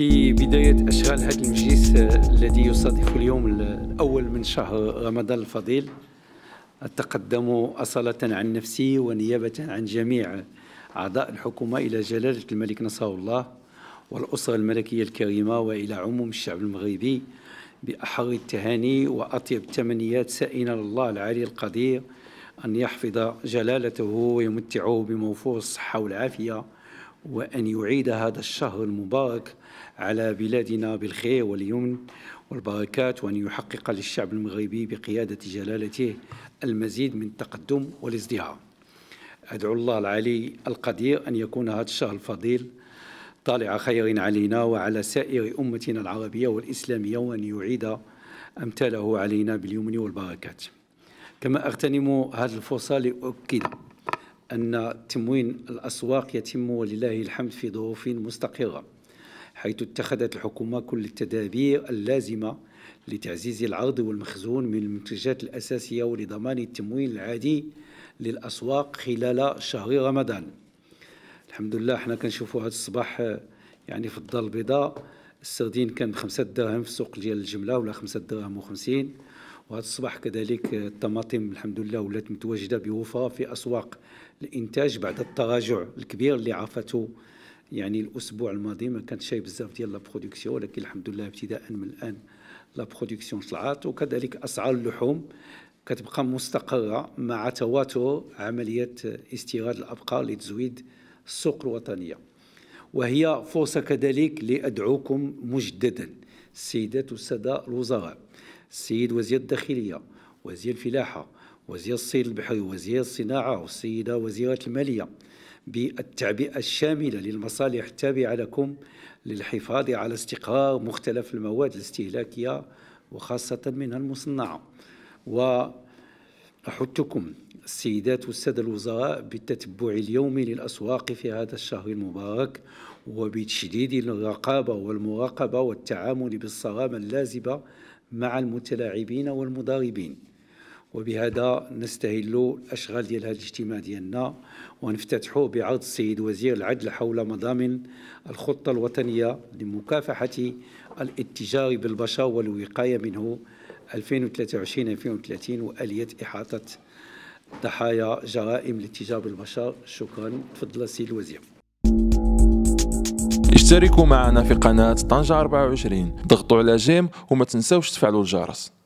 في بداية أشغال هذا المجلس آه، الذي يصادف اليوم الأول من شهر رمضان الفضيل أتقدم أصالة عن نفسي ونيابة عن جميع أعضاء الحكومة إلى جلالة الملك نصر الله والأسرة الملكية الكريمة وإلى عموم الشعب المغربي بأحر التهاني وأطيب التمنيات سائنا الله العلي القدير أن يحفظ جلالته ويمتعه بموفور الصحة والعافية وأن يعيد هذا الشهر المبارك على بلادنا بالخير واليمن والبركات وأن يحقق للشعب المغربي بقيادة جلالته المزيد من التقدم والازدهار أدعو الله العلي القدير أن يكون هذا الشهر الفضيل طالع خير علينا وعلى سائر أمتنا العربية والإسلامية وأن يعيد أمثاله علينا باليمن والبركات كما أغتنم هذه الفرصة لأؤكد أن تموين الأسواق يتم ولله الحمد في ظروف مستقرة حيث اتخذت الحكومة كل التدابير اللازمة لتعزيز العرض والمخزون من المنتجات الأساسية ولضمان التموين العادي للأسواق خلال شهر رمضان الحمد لله احنا كنشوفوا هذا الصباح يعني في الدار البيضاء السردين كان بخمسة دراهم في السوق ديال الجملة ولا خمسة دراهم وخمسين وهذا الصباح كذلك الطماطم الحمد لله ولات متواجده بوفاء في اسواق الانتاج بعد التراجع الكبير اللي عرفته يعني الاسبوع الماضي ما كانت شي بزاف ديال لا ولكن الحمد لله ابتداء من الان لا برودكسيون طلعت وكذلك اسعار اللحوم كتبقى مستقره مع تواتر عمليه استيراد الابقار لتزويد السوق الوطنيه وهي فرصه كذلك لادعوكم مجددا السيدات والساده الوزراء السيد وزير الداخليه وزير الفلاحه وزير الصيد البحري وزير الصناعه والسيده وزيره الماليه بالتعبئه الشامله للمصالح التابعه لكم للحفاظ على استقرار مختلف المواد الاستهلاكيه وخاصه منها المصنعه و أحثكم السيدات والسادة الوزراء بالتتبع اليومي للأسواق في هذا الشهر المبارك وبتشديد الرقابة والمراقبة والتعامل بالصرامة اللازمة مع المتلاعبين والمضاربين وبهذا نستهل الأشغال ديال هذا الاجتماع ديالنا ونفتتحه بعرض السيد وزير العدل حول مضامن الخطة الوطنية لمكافحة الاتجار بالبشر والوقاية منه 2023 2030 وآلية إحاطة ضحايا جرائم الاتجاب البشر شكرا تفضل السيد الوزير اشتركوا معنا في قناة طنجة 24 ضغطوا على جيم وما تنساوش تفعلوا الجرس